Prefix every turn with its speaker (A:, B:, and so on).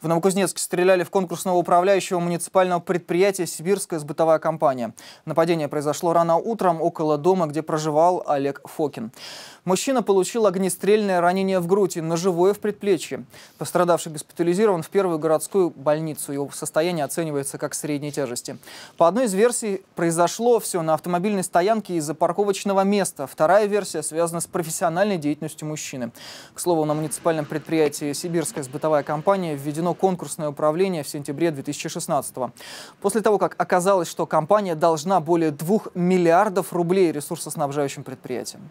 A: В Новокузнецке стреляли в конкурсного управляющего муниципального предприятия «Сибирская сбытовая компания». Нападение произошло рано утром около дома, где проживал Олег Фокин. Мужчина получил огнестрельное ранение в грудь и ножевое в предплечье. Пострадавший госпитализирован в первую городскую больницу. Его состояние оценивается как средней тяжести. По одной из версий, произошло все на автомобильной стоянке из-за парковочного места. Вторая версия связана с профессиональной деятельностью мужчины. К слову, на муниципальном предприятии «Сибирская сбытовая компания» введено конкурсное управление в сентябре 2016 года. После того, как оказалось, что компания должна более 2 миллиардов рублей ресурсоснабжающим предприятиям.